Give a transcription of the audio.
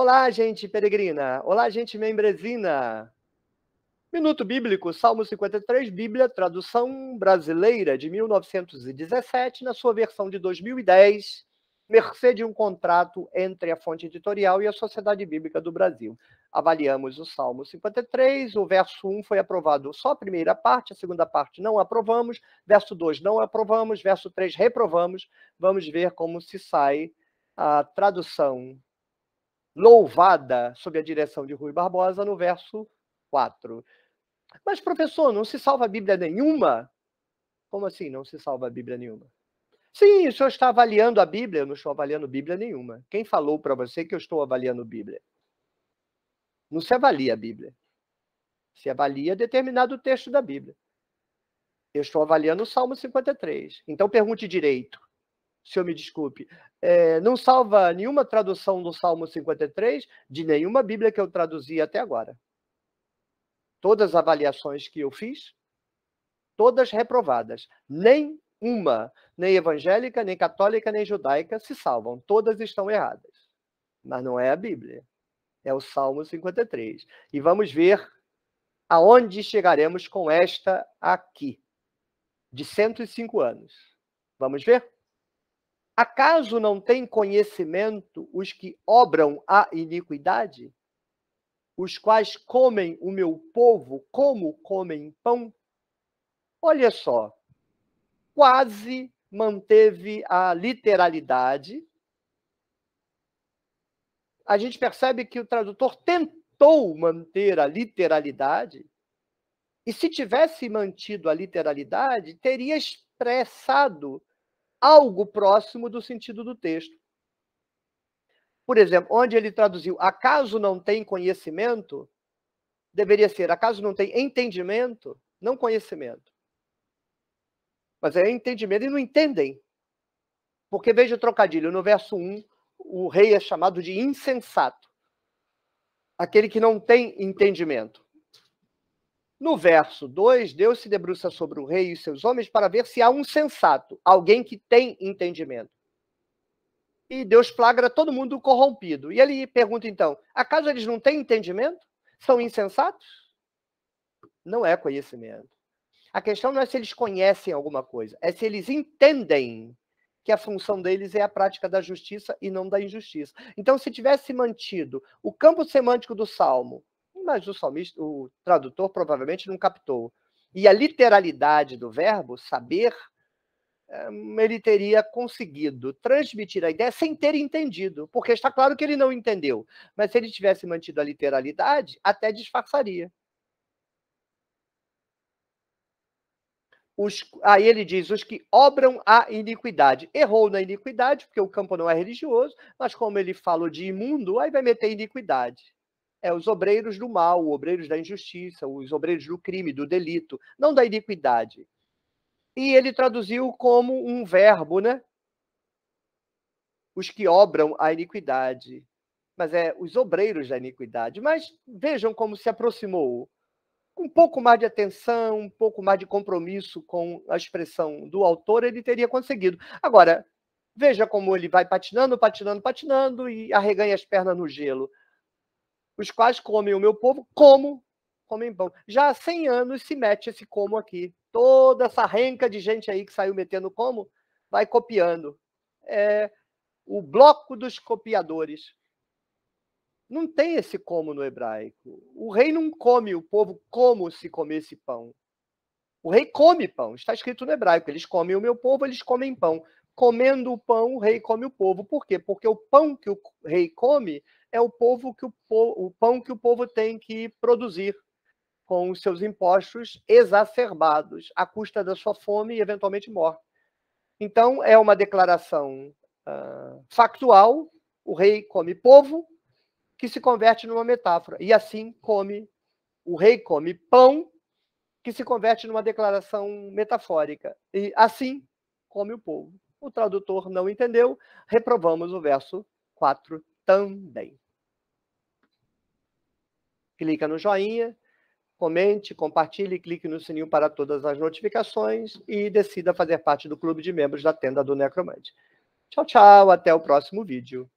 Olá, gente peregrina. Olá, gente membresina. Minuto Bíblico, Salmo 53, Bíblia, tradução brasileira de 1917, na sua versão de 2010, mercê de um contrato entre a fonte editorial e a Sociedade Bíblica do Brasil. Avaliamos o Salmo 53, o verso 1 foi aprovado só a primeira parte, a segunda parte não aprovamos, verso 2 não aprovamos, verso 3 reprovamos. Vamos ver como se sai a tradução louvada sob a direção de Rui Barbosa no verso 4. Mas, professor, não se salva a Bíblia nenhuma? Como assim não se salva a Bíblia nenhuma? Sim, o senhor está avaliando a Bíblia, eu não estou avaliando Bíblia nenhuma. Quem falou para você que eu estou avaliando Bíblia? Não se avalia a Bíblia. Se avalia determinado texto da Bíblia. Eu estou avaliando o Salmo 53. Então pergunte direito senhor me desculpe, é, não salva nenhuma tradução do Salmo 53 de nenhuma Bíblia que eu traduzi até agora. Todas as avaliações que eu fiz, todas reprovadas. Nem uma, nem evangélica, nem católica, nem judaica se salvam. Todas estão erradas. Mas não é a Bíblia. É o Salmo 53. E vamos ver aonde chegaremos com esta aqui, de 105 anos. Vamos ver? Acaso não têm conhecimento os que obram a iniquidade? Os quais comem o meu povo como comem pão? Olha só, quase manteve a literalidade. A gente percebe que o tradutor tentou manter a literalidade, e se tivesse mantido a literalidade, teria expressado algo próximo do sentido do texto. Por exemplo, onde ele traduziu acaso não tem conhecimento, deveria ser acaso não tem entendimento, não conhecimento. Mas é entendimento e não entendem. Porque veja o trocadilho, no verso 1, o rei é chamado de insensato aquele que não tem entendimento. No verso 2, Deus se debruça sobre o rei e seus homens para ver se há um sensato, alguém que tem entendimento. E Deus flagra todo mundo corrompido. E ele pergunta então: acaso eles não têm entendimento? São insensatos? Não é conhecimento. A questão não é se eles conhecem alguma coisa, é se eles entendem que a função deles é a prática da justiça e não da injustiça. Então, se tivesse mantido o campo semântico do Salmo mas o salmista, o tradutor provavelmente não captou. E a literalidade do verbo saber, eh, ele teria conseguido transmitir a ideia sem ter entendido, porque está claro que ele não entendeu. Mas se ele tivesse mantido a literalidade, até disfarçaria. Os, aí ele diz: os que obram a iniquidade. Errou na iniquidade, porque o campo não é religioso, mas como ele falou de imundo, aí vai meter iniquidade. É, os obreiros do mal, os obreiros da injustiça, os obreiros do crime, do delito, não da iniquidade. E ele traduziu como um verbo, né? Os que obram a iniquidade. Mas é os obreiros da iniquidade. Mas vejam como se aproximou. Um pouco mais de atenção, um pouco mais de compromisso com a expressão do autor, ele teria conseguido. Agora, veja como ele vai patinando, patinando, patinando e arreganha as pernas no gelo os quais comem o meu povo como comem pão. Já há 100 anos se mete esse como aqui. Toda essa renca de gente aí que saiu metendo como, vai copiando. É o bloco dos copiadores. Não tem esse como no hebraico. O rei não come o povo como se comesse pão. O rei come pão, está escrito no hebraico. Eles comem o meu povo, eles comem pão. Comendo o pão, o rei come o povo. Por quê? Porque o pão que o rei come é o povo que o, po o pão que o povo tem que produzir com os seus impostos exacerbados à custa da sua fome e eventualmente morte. Então é uma declaração uh, factual. O rei come povo, que se converte numa metáfora. E assim come o rei come pão, que se converte numa declaração metafórica. E assim come o povo. O tradutor não entendeu, reprovamos o verso 4 também. Clica no joinha, comente, compartilhe, clique no sininho para todas as notificações e decida fazer parte do clube de membros da tenda do Necromante. Tchau, tchau, até o próximo vídeo.